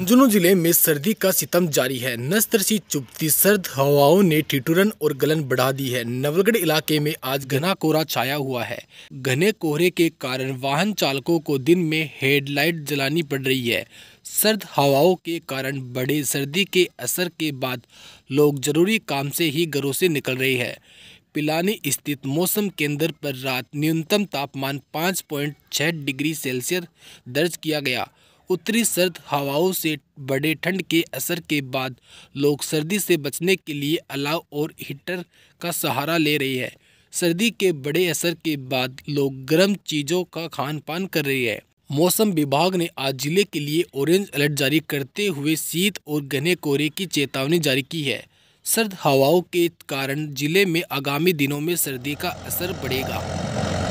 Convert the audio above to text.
झुंझुनू जिले में सर्दी का सितम जारी है नस्तर सी चुपती सर्द हवाओं ने ठिठुरन और गलन बढ़ा दी है नवगढ़ इलाके में आज घना कोहरा छाया हुआ है घने कोहरे के कारण वाहन चालकों को दिन में हेडलाइट जलानी पड़ रही है सर्द हवाओं के कारण बड़े सर्दी के असर के बाद लोग जरूरी काम से ही घरों से निकल रहे हैं पिलानी स्थित मौसम केंद्र पर रात न्यूनतम तापमान पाँच डिग्री सेल्सियस दर्ज किया गया उत्तरी सर्द हवाओं से बड़े ठंड के असर के बाद लोग सर्दी से बचने के लिए अलाव और हीटर का सहारा ले रही है सर्दी के बड़े असर के बाद लोग गर्म चीज़ों का खान पान कर रही है मौसम विभाग ने आज जिले के लिए ऑरेंज अलर्ट जारी करते हुए शीत और घने कोहरे की चेतावनी जारी की है सर्द हवाओं के कारण जिले में आगामी दिनों में सर्दी का असर बढ़ेगा